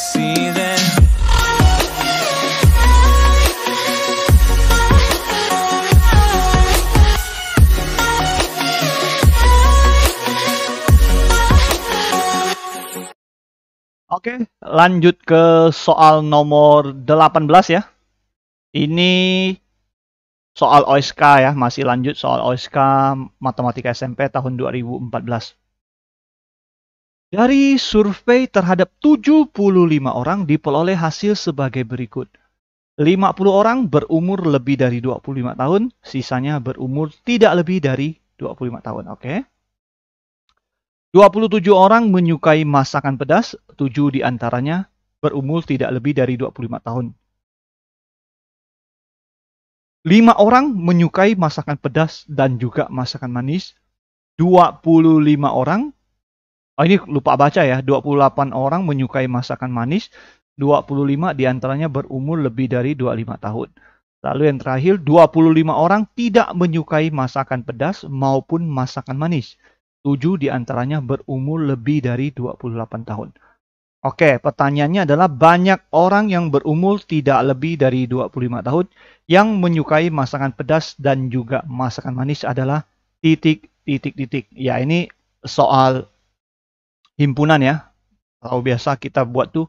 Oke, lanjut ke soal nomor 18 ya. Ini soal OSK ya, masih lanjut soal OSK Matematika SMP tahun 2014. Dari survei terhadap 75 orang diperoleh hasil sebagai berikut. 50 orang berumur lebih dari 25 tahun, sisanya berumur tidak lebih dari 25 tahun, oke. Okay? 27 orang menyukai masakan pedas, 7 diantaranya berumur tidak lebih dari 25 tahun. 5 orang menyukai masakan pedas dan juga masakan manis. 25 orang Oh ini lupa baca ya, 28 orang menyukai masakan manis, 25 diantaranya berumur lebih dari 25 tahun. Lalu yang terakhir, 25 orang tidak menyukai masakan pedas maupun masakan manis. 7 diantaranya berumur lebih dari 28 tahun. Oke, pertanyaannya adalah banyak orang yang berumur tidak lebih dari 25 tahun yang menyukai masakan pedas dan juga masakan manis adalah titik titik titik. Ya, ini soal himpunan ya. Kalau biasa kita buat tuh,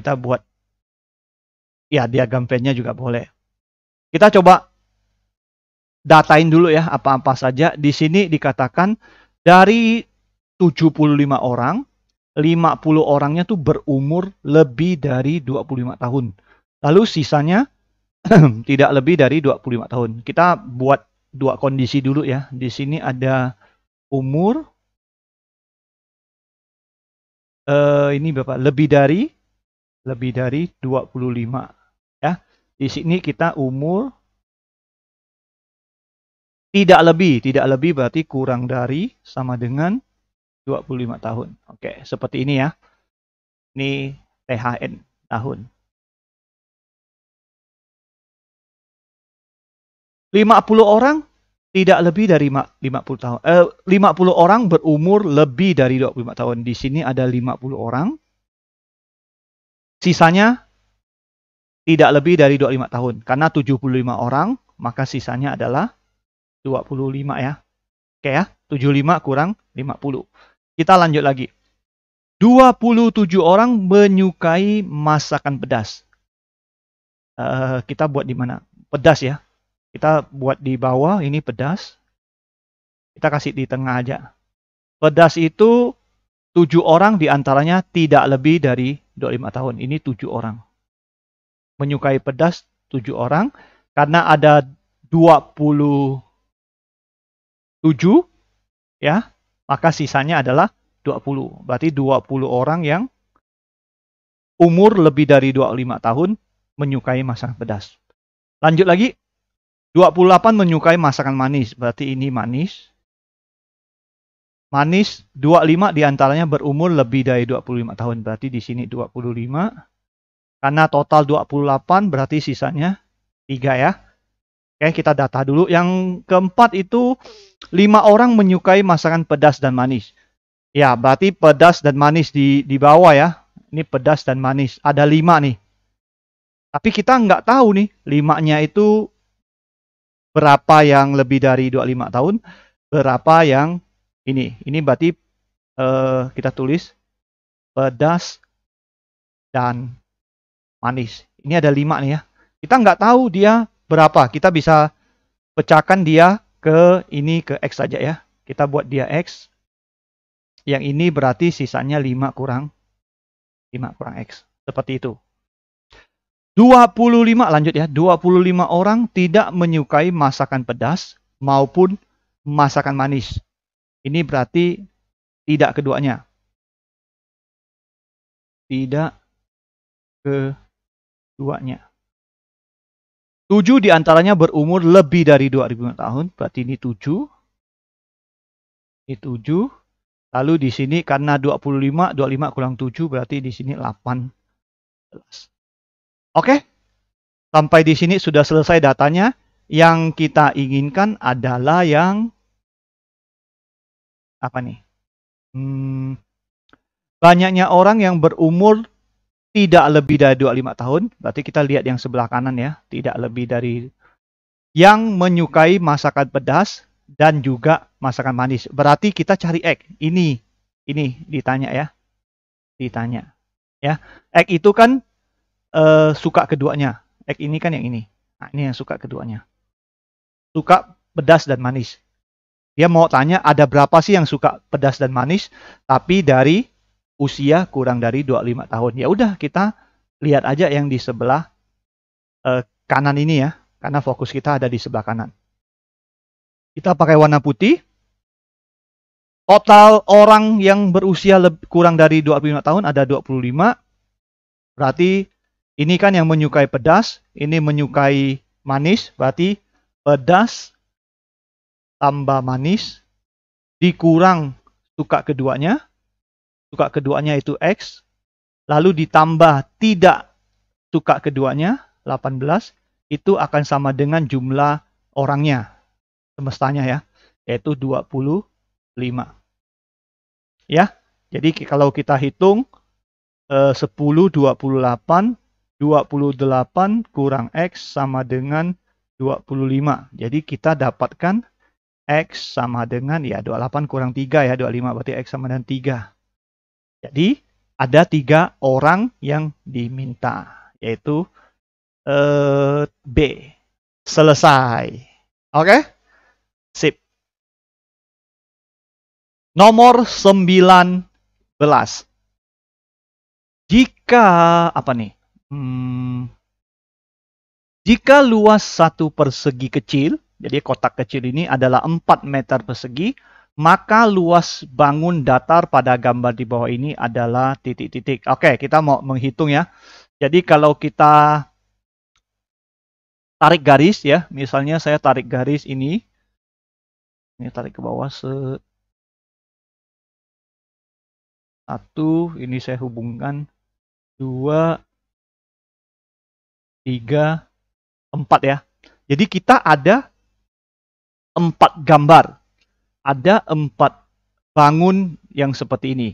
kita buat ya diagram fan juga boleh. Kita coba datain dulu ya apa-apa saja. Di sini dikatakan dari 75 orang, 50 orangnya tuh berumur lebih dari 25 tahun. Lalu sisanya tidak lebih dari 25 tahun. Kita buat dua kondisi dulu ya. Di sini ada umur uh, ini Bapak lebih dari lebih dari 25 ya. Di sini kita umur tidak lebih, tidak lebih berarti kurang dari sama dengan 25 tahun. Oke, seperti ini ya. Ini THN tahun. 50 orang tidak lebih dari 50 tahun. Eh, 50 orang berumur lebih dari 25 tahun. Di sini ada 50 orang. Sisanya tidak lebih dari 25 tahun. Karena 75 orang, maka sisanya adalah 25 ya. Oke ya, 75 kurang 50. Kita lanjut lagi. 27 orang menyukai masakan pedas. Uh, kita buat di mana? Pedas ya. Kita buat di bawah, ini pedas. Kita kasih di tengah aja. Pedas itu tujuh orang diantaranya tidak lebih dari 25 tahun. Ini tujuh orang. Menyukai pedas tujuh orang. Karena ada 27 ya, maka sisanya adalah 20. Berarti 20 orang yang umur lebih dari 25 tahun menyukai masakan pedas. Lanjut lagi. 28 menyukai masakan manis, berarti ini manis. Manis 25 diantaranya berumur lebih dari 25 tahun, berarti di sini 25. Karena total 28 berarti sisanya 3 ya. Oke, kita data dulu. Yang keempat itu 5 orang menyukai masakan pedas dan manis. Ya, berarti pedas dan manis di, di bawah ya. Ini pedas dan manis. Ada 5 nih. Tapi kita nggak tahu nih, nya itu berapa yang lebih dari 25 tahun, berapa yang ini. Ini berarti uh, kita tulis pedas dan manis. Ini ada 5 nih ya. Kita nggak tahu dia berapa. Kita bisa pecahkan dia ke ini ke X saja ya. Kita buat dia X. Yang ini berarti sisanya 5 kurang 5 kurang X. Seperti itu. 25 lanjut ya, 25 orang tidak menyukai masakan pedas maupun masakan manis. Ini berarti tidak keduanya. Tidak keduanya. 7 diantaranya berumur lebih dari 2000 tahun, berarti ini 7. Ini 7. Lalu di sini karena 25, 25 kurang 7 berarti di sini 18. Oke, sampai di sini sudah selesai datanya. Yang kita inginkan adalah yang apa nih? Hmm, banyaknya orang yang berumur tidak lebih dari 25 tahun, berarti kita lihat yang sebelah kanan ya, tidak lebih dari yang menyukai masakan pedas dan juga masakan manis. Berarti kita cari X. Ini ini ditanya ya. Ditanya. Ya. X itu kan uh, suka keduanya. ek ini kan yang ini. Nah, ini yang suka keduanya. Suka pedas dan manis. Dia mau tanya ada berapa sih yang suka pedas dan manis tapi dari usia kurang dari 25 tahun. Ya udah kita lihat aja yang di sebelah uh, kanan ini ya. Karena fokus kita ada di sebelah kanan. Kita pakai warna putih. Total orang yang berusia kurang dari 25 tahun ada 25. Berarti ini kan yang menyukai pedas, ini menyukai manis, berarti pedas tambah manis dikurang suka keduanya, suka keduanya itu X, lalu ditambah tidak suka keduanya, 18, itu akan sama dengan jumlah orangnya, semestanya ya, yaitu 25. Ya, jadi kalau kita hitung, 10, eh, 28, 28 kurang X sama dengan 25. Jadi kita dapatkan X sama dengan ya 28 kurang 3 ya 25 berarti X sama dengan 3. Jadi ada tiga orang yang diminta yaitu eh, B. Selesai. Oke? Okay? Sip. Nomor 19. Jika apa nih? Hmm, jika luas satu persegi kecil, jadi kotak kecil ini adalah 4 meter persegi, maka luas bangun datar pada gambar di bawah ini adalah titik-titik. Oke, kita mau menghitung ya. Jadi kalau kita tarik garis ya, misalnya saya tarik garis ini. Ini tarik ke bawah se satu, ini saya hubungkan dua, tiga, empat ya. Jadi kita ada empat gambar. Ada empat bangun yang seperti ini.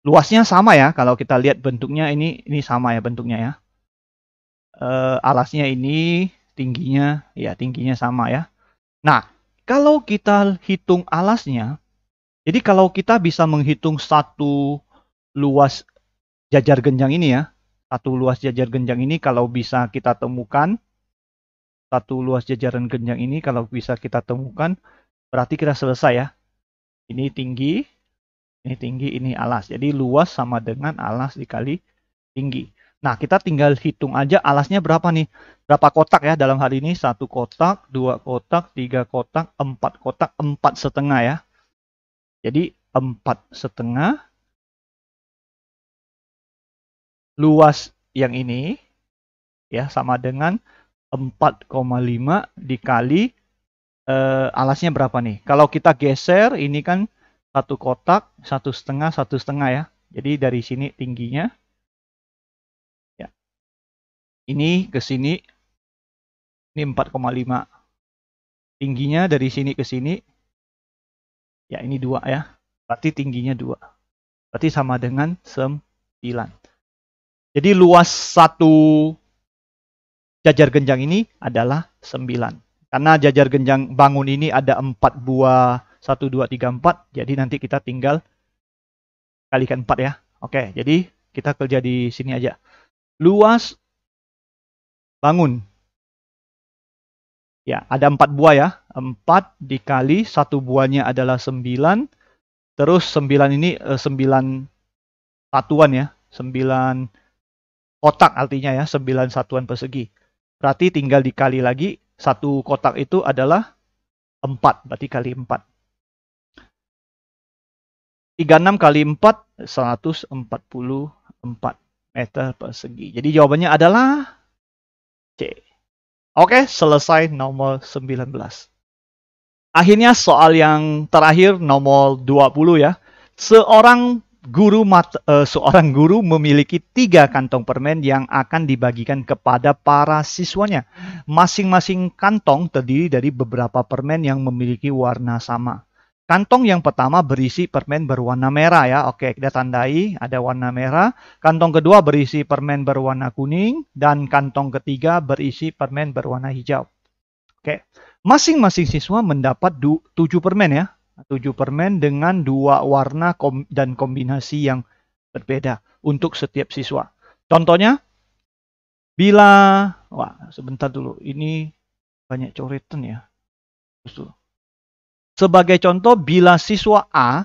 Luasnya sama ya, kalau kita lihat bentuknya ini ini sama ya bentuknya ya. E, alasnya ini, tingginya ya tingginya sama ya. Nah, kalau kita hitung alasnya, jadi kalau kita bisa menghitung satu luas jajar genjang ini ya, satu luas jajar genjang ini kalau bisa kita temukan satu luas jajaran genjang ini kalau bisa kita temukan berarti kita selesai ya ini tinggi ini tinggi ini alas jadi luas sama dengan alas dikali tinggi nah kita tinggal hitung aja alasnya berapa nih berapa kotak ya dalam hal ini satu kotak dua kotak tiga kotak empat kotak empat setengah ya jadi empat setengah luas yang ini ya sama dengan 4,5 dikali eh, alasnya berapa nih? Kalau kita geser ini kan satu kotak satu setengah satu setengah ya. Jadi dari sini tingginya ya ini ke sini ini 4,5 tingginya dari sini ke sini ya ini dua ya berarti tingginya dua berarti sama dengan 9 jadi luas satu jajar genjang ini adalah 9. Karena jajar genjang bangun ini ada 4 buah 1, 2, 3, 4. Jadi nanti kita tinggal kalikan 4 ya. Oke, jadi kita kerja di sini aja. Luas bangun. Ya, ada 4 buah ya. 4 dikali 1 buahnya adalah 9. Terus 9 ini 9 eh, satuan ya. 9 satuan kotak artinya ya, 9 satuan persegi. Berarti tinggal dikali lagi, satu kotak itu adalah 4, berarti kali 4. 36 kali 4, 144 meter persegi. Jadi jawabannya adalah C. Oke, selesai nomor 19. Akhirnya soal yang terakhir nomor 20 ya. Seorang guru mat, uh, seorang guru memiliki tiga kantong permen yang akan dibagikan kepada para siswanya. Masing-masing kantong terdiri dari beberapa permen yang memiliki warna sama. Kantong yang pertama berisi permen berwarna merah ya. Oke, kita tandai ada warna merah. Kantong kedua berisi permen berwarna kuning dan kantong ketiga berisi permen berwarna hijau. Oke. Masing-masing siswa mendapat 7 permen ya. 7 permen dengan dua warna kom dan kombinasi yang berbeda untuk setiap siswa. Contohnya, bila, wah sebentar dulu, ini banyak coretan ya. Justru. Sebagai contoh, bila siswa A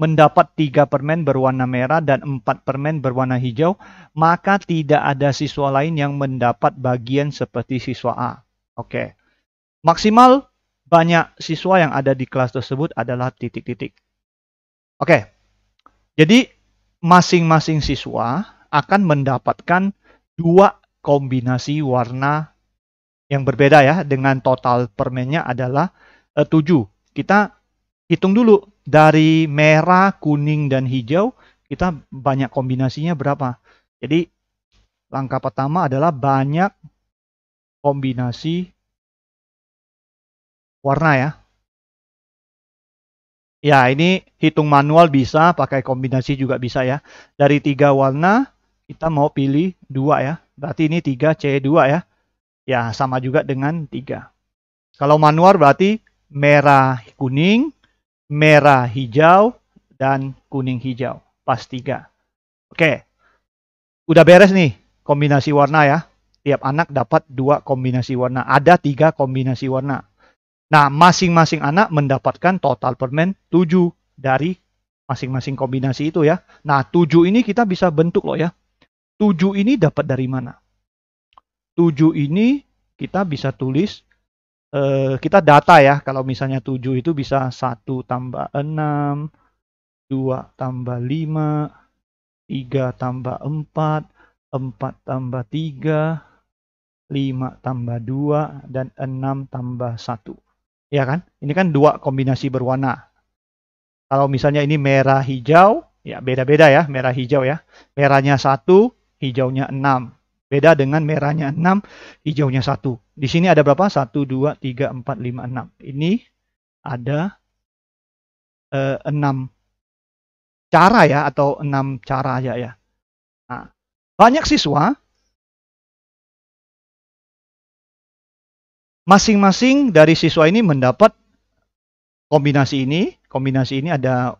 mendapat 3 permen berwarna merah dan 4 permen berwarna hijau, maka tidak ada siswa lain yang mendapat bagian seperti siswa A. Oke. Okay. Maksimal banyak siswa yang ada di kelas tersebut adalah titik-titik. Oke, jadi masing-masing siswa akan mendapatkan dua kombinasi warna yang berbeda ya dengan total permennya adalah eh, 7. Kita hitung dulu dari merah, kuning, dan hijau kita banyak kombinasinya berapa. Jadi langkah pertama adalah banyak kombinasi warna ya. Ya, ini hitung manual bisa, pakai kombinasi juga bisa ya. Dari tiga warna, kita mau pilih dua ya. Berarti ini 3C2 ya. Ya, sama juga dengan tiga Kalau manual berarti merah kuning, merah hijau, dan kuning hijau. Pas tiga Oke, udah beres nih kombinasi warna ya. Tiap anak dapat dua kombinasi warna. Ada tiga kombinasi warna. Nah, masing-masing anak mendapatkan total permen 7 dari masing-masing kombinasi itu ya. Nah, 7 ini kita bisa bentuk loh ya. 7 ini dapat dari mana? 7 ini kita bisa tulis, eh, kita data ya. Kalau misalnya 7 itu bisa 1 tambah 6, 2 tambah 5, 3 tambah 4, 4 tambah 3, 5 tambah 2, dan 6 tambah 1. Ya kan? Ini kan dua kombinasi berwarna. Kalau misalnya ini merah hijau, ya beda-beda ya, merah hijau ya. Merahnya satu, hijaunya enam. Beda dengan merahnya enam, hijaunya satu. Di sini ada berapa? Satu, dua, tiga, empat, lima, enam. Ini ada eh, enam cara ya atau enam cara aja ya. Nah, banyak siswa Masing-masing dari siswa ini mendapat kombinasi ini. Kombinasi ini ada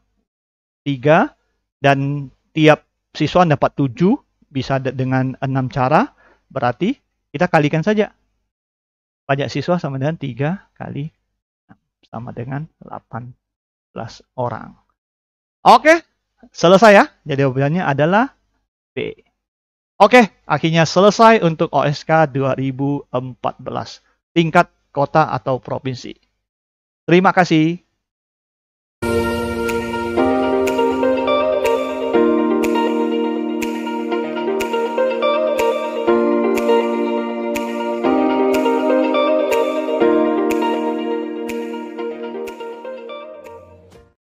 tiga dan tiap siswa dapat tujuh bisa dengan enam cara. Berarti kita kalikan saja. Pajak siswa sama dengan tiga kali sama dengan delapan belas orang. Oke, selesai ya. Jadi jawabannya adalah B. Oke, akhirnya selesai untuk OSK 2014 tingkat kota atau provinsi. Terima kasih.